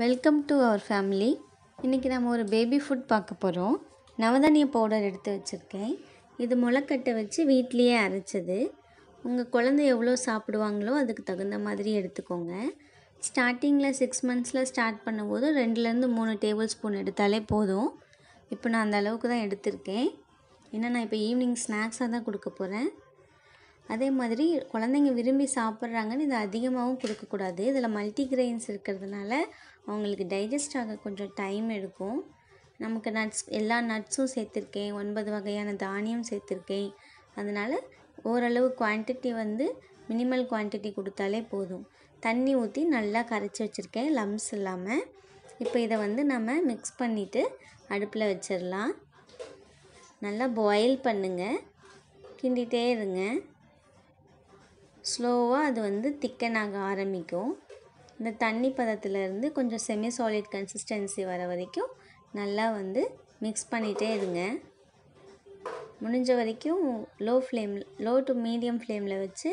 welcome to our family இன்றைக்கி நம்ம ஒரு பேபி ஃபுட் பார்க்க போகிறோம் நவதானிய பவுடர் எடுத்து வச்சுருக்கேன் இது முளைக்கட்டை வச்சு வீட்லேயே அரைச்சது உங்கள் குழந்தை எவ்வளோ சாப்பிடுவாங்களோ அதுக்கு தகுந்த மாதிரி எடுத்துக்கோங்க ஸ்டார்டிங்கில் சிக்ஸ் மந்த்ஸில் ஸ்டார்ட் பண்ணும்போது ரெண்டுலேருந்து மூணு டேபிள் ஸ்பூன் எடுத்தாலே போதும் இப்போ நான் அந்த அளவுக்கு தான் எடுத்திருக்கேன் ஏன்னா நான் இப்போ ஈவினிங் ஸ்நாக்ஸாக தான் கொடுக்க போகிறேன் அதே மாதிரி குழந்தைங்க விரும்பி சாப்பிட்றாங்கன்னு இதை அதிகமாகவும் கொடுக்கக்கூடாது இதில் மல்டிகிரெயின்ஸ் இருக்கிறதுனால அவங்களுக்கு டைஜஸ்ட் ஆக கொஞ்சம் டைம் எடுக்கும் நமக்கு நட்ஸ் எல்லா நட்ஸும் சேர்த்துருக்கேன் ஒன்பது வகையான தானியம் சேர்த்துருக்கேன் அதனால் ஓரளவு குவான்டிட்டி வந்து மினிமல் குவான்டிட்டி கொடுத்தாலே போதும் தண்ணி ஊற்றி நல்லா கரைச்சி வச்சுருக்கேன் லம்ஸ் இல்லாமல் இப்போ இதை வந்து நம்ம மிக்ஸ் பண்ணிவிட்டு அடுப்பில் வச்சிடலாம் நல்லா பாயில் பண்ணுங்க கிண்டிகிட்டே இருங்க ஸ்லோவாக அது வந்து திக்கன் ஆக ஆரம்பிக்கும் இந்த தண்ணி பதத்துலேருந்து கொஞ்சம் செமி சாலிட் கன்சிஸ்டன்சி வர வரைக்கும் நல்லா வந்து மிக்ஸ் பண்ணிகிட்டே இருங்க முடிஞ்ச வரைக்கும் low flame low to medium ஃப்ளேமில் வச்சு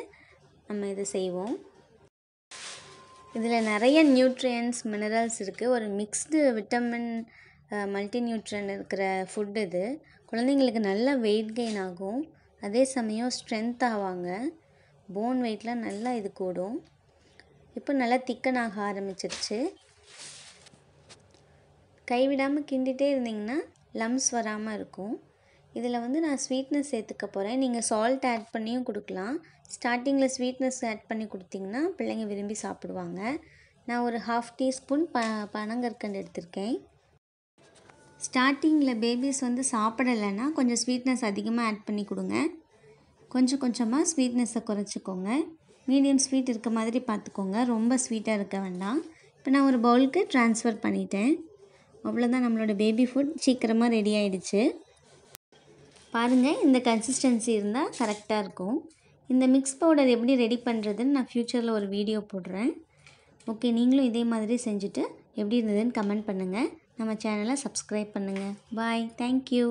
நம்ம இதை செய்வோம் இதில் நிறைய நியூட்ரியன்ஸ் மினரல்ஸ் இருக்குது ஒரு மிக்ஸ்டு விட்டமின் மல்டி நியூட்ரன் இருக்கிற ஃபுட் இது குழந்தைங்களுக்கு நல்ல வெயிட் கெயின் ஆகும் அதே சமயம் ஸ்ட்ரென்த் ஆவாங்க போன் வெயிட்லாம் நல்லா இது கூடும் இப்போ நல்லா திக்கனாக ஆரம்பிச்சிருச்சு கைவிடாமல் கிண்டிகிட்டே இருந்திங்கன்னா லம்ஸ் வராமல் இருக்கும் இதில் வந்து நான் ஸ்வீட்னஸ் சேர்த்துக்க போகிறேன் நீங்கள் சால்ட் ஆட் பண்ணியும் கொடுக்கலாம் ஸ்டார்டிங்கில் ஸ்வீட்னஸ் ஆட் பண்ணி கொடுத்திங்கன்னா பிள்ளைங்க விரும்பி சாப்பிடுவாங்க நான் ஒரு ஹாஃப் டீஸ்பூன் ப பனங்கற்கண்டு எடுத்திருக்கேன் ஸ்டார்டிங்கில் பேபிஸ் வந்து சாப்பிடலைன்னா கொஞ்சம் ஸ்வீட்னஸ் அதிகமாக ஆட் பண்ணி கொடுங்க கொஞ்சம் கொஞ்சமாக ஸ்வீட்னஸை குறைச்சிக்கோங்க மீடியம் ஸ்வீட் இருக்க மாதிரி பார்த்துக்கோங்க ரொம்ப ஸ்வீட்டாக இருக்க வேண்டாம் இப்போ நான் ஒரு பவுலுக்கு ட்ரான்ஸ்ஃபர் பண்ணிட்டேன் அவ்வளோதான் நம்மளோட பேபி ஃபுட் சீக்கிரமாக ரெடி ஆகிடுச்சு பாருங்கள் இந்த கன்சிஸ்டன்சி இருந்தால் கரெக்டாக இருக்கும் இந்த மிக்ஸ் பவுடர் எப்படி ரெடி பண்ணுறதுன்னு நான் ஃப்யூச்சரில் ஒரு வீடியோ போடுறேன் ஓகே நீங்களும் இதே மாதிரி செஞ்சுட்டு எப்படி இருந்ததுன்னு கமெண்ட் பண்ணுங்கள் நம்ம சேனலை சப்ஸ்கிரைப் பண்ணுங்கள் பாய் தேங்க்யூ